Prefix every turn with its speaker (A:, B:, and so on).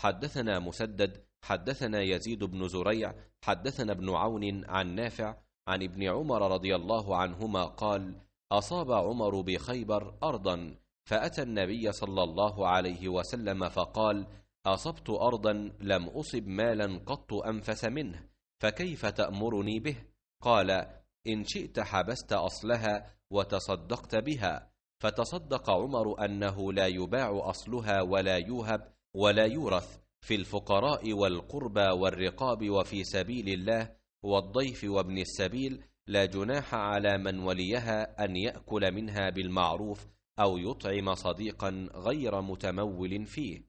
A: حدثنا مسدد حدثنا
B: يزيد بن زريع حدثنا ابن عون عن نافع عن ابن عمر رضي الله عنهما قال اصاب عمر بخيبر ارضا فاتى النبي صلى الله عليه وسلم فقال اصبت ارضا لم اصب مالا قط انفس منه فكيف تامرني به قال ان شئت حبست اصلها وتصدقت بها فتصدق عمر انه لا يباع اصلها ولا يوهب ولا يورث في الفقراء والقربى والرقاب وفي سبيل الله والضيف وابن السبيل لا جناح على من وليها ان ياكل منها بالمعروف او يطعم صديقا
A: غير متمول فيه